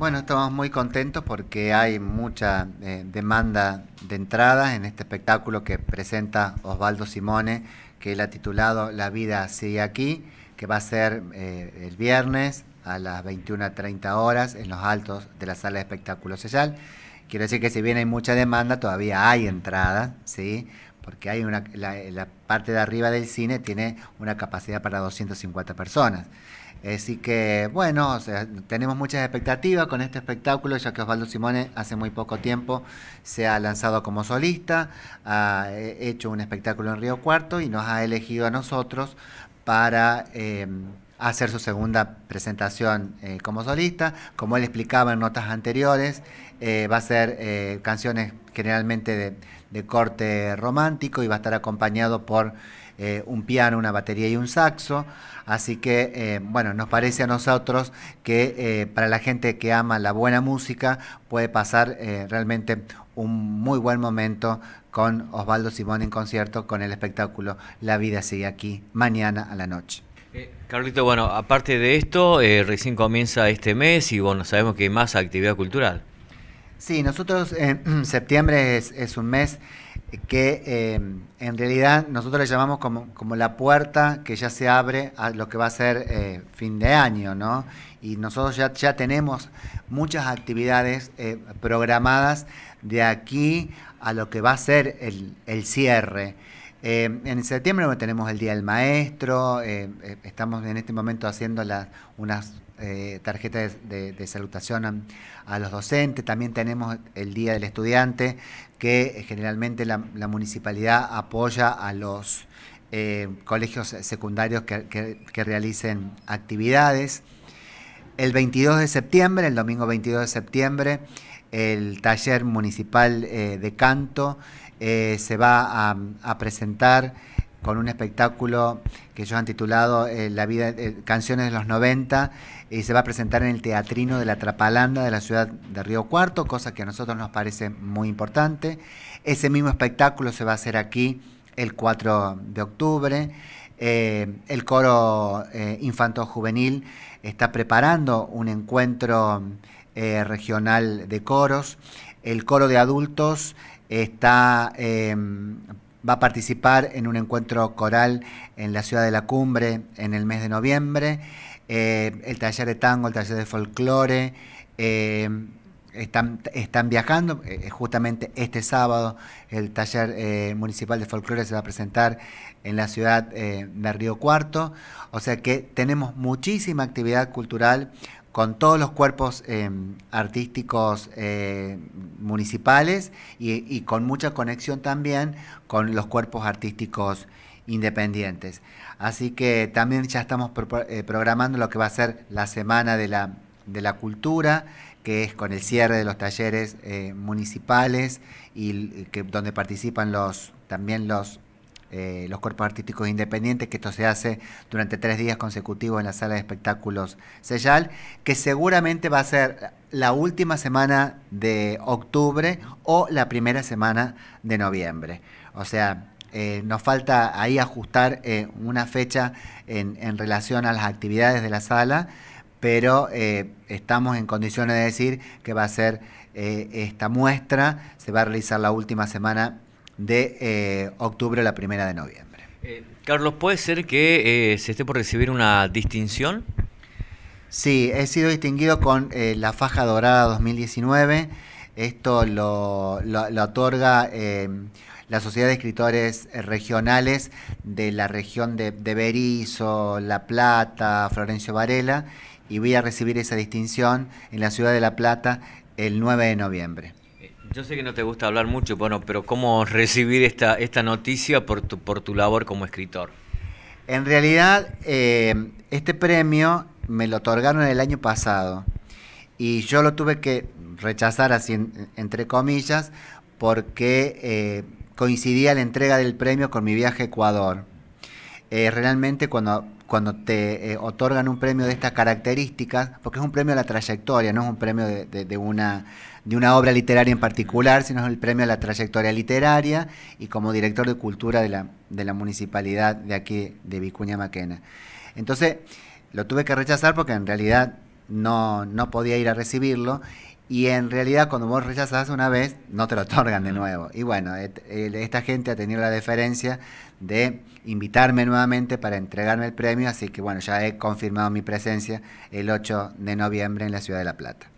Bueno, estamos muy contentos porque hay mucha eh, demanda de entradas en este espectáculo que presenta Osvaldo Simone, que él ha titulado La vida sigue aquí, que va a ser eh, el viernes a las 21.30 horas en los altos de la sala de espectáculos social. Quiero decir que si bien hay mucha demanda, todavía hay entrada, ¿sí? Porque hay una, la parte de arriba del cine tiene una capacidad para 250 personas. Así que, bueno, tenemos muchas expectativas con este espectáculo, ya que Osvaldo Simone hace muy poco tiempo se ha lanzado como solista, ha eh, hecho un espectáculo en Río Cuarto y nos ha elegido a nosotros para eh, a hacer su segunda presentación eh, como solista. Como él explicaba en notas anteriores, eh, va a ser eh, canciones generalmente de, de, corte romántico y va a estar acompañado por un piano, una batería y un saxo. Así que, bueno, nos parece a nosotros que para la gente que ama la buena música puede pasar realmente un muy buen momento con Osvaldo Simón en concierto con el espectáculo La vida sigue aquí mañana a la noche. Eh, Carlito, bueno, aparte de esto, eh, recién comienza este mes y bueno, sabemos que hay más actividad cultural. Sí, nosotros en eh, septiembre es, un mes que eh, en realidad nosotros le llamamos como, la puerta que ya se abre a lo que va a ser fin de año, ¿no? Y nosotros ya, tenemos muchas actividades programadas de aquí a lo que va a ser el cierre. Eh, en septiembre tenemos el Día del Maestro, eh, eh, estamos en este momento haciendo unas tarjetas de, salutación a, los docentes, también tenemos el Día del Estudiante, que generalmente la, municipalidad apoya a los colegios secundarios que realicen actividades. El 22 de septiembre, el domingo 22 de septiembre, el taller municipal eh, de canto eh, se va a, presentar con un espectáculo que ellos han titulado eh, La vida canciones de los 90 y se va a presentar en el Teatrino de la Trapalanda de la ciudad de Río Cuarto, cosa que a nosotros nos parece muy importante. Ese mismo espectáculo se va a hacer aquí el 4 de octubre. el coro infanto juvenil está preparando un encuentro eh, regional de coros. El coro de adultos está, em, va a participar en un encuentro coral en la ciudad de la cumbre en el mes de noviembre. Eh, el taller de tango, el taller de folclore. Em, están, están, viajando. Eh, justamente este sábado el taller municipal de folclore se va a presentar en la ciudad de Río Cuarto. O sea que tenemos muchísima actividad cultural con todos los cuerpos eh, artísticos eh, municipales y, con mucha conexión también con los cuerpos artísticos independientes. Así que también ya estamos eh, programando lo que va a ser la Semana de la, Cultura, que es con el cierre de los talleres municipales y donde participan los, también los eh, los cuerpos artísticos independientes, que esto se hace durante tres días consecutivos en la sala de espectáculos Sellal, que seguramente va a ser la última semana de octubre o la primera semana de noviembre. O sea, eh, nos falta ahí ajustar eh, una fecha en, en, relación a las actividades de la sala, pero estamos en condiciones de decir que va a ser esta muestra, se va a realizar la última semana de eh, octubre a la primera de noviembre. Eh, Carlos, ¿puede ser que eh, se esté por recibir una distinción? Sí, he sido distinguido con la Faja Dorada 2019. Esto lo, otorga la Sociedad de Escritores Regionales de la región de, de Berizo, La Plata, Florencio Varela, y voy a recibir esa distinción en la ciudad de La Plata el 9 de noviembre. Yo sé que no te gusta hablar mucho, bueno, pero ¿cómo recibir esta, esta noticia por tu, por tu labor como escritor? En realidad, eh, este premio me lo otorgaron el año pasado y yo lo tuve que rechazar, así entre comillas, porque eh, coincidía la entrega del premio con mi viaje a Ecuador. Eh, realmente cuando, cuando te eh, otorgan un premio de estas características, porque es un premio a la trayectoria, no es un premio de, una, de una obra literaria en particular, sino es el premio a la trayectoria literaria y como director de cultura de la, municipalidad de aquí, de Vicuña Maquena. Entonces, lo tuve que rechazar porque en realidad no, no podía ir a recibirlo y en realidad cuando vos rechazas una vez, no te lo otorgan de nuevo. Y bueno, esta gente ha tenido la deferencia de invitarme nuevamente para entregarme el premio, así que bueno, ya he confirmado mi presencia el 8 de noviembre en la ciudad de La Plata.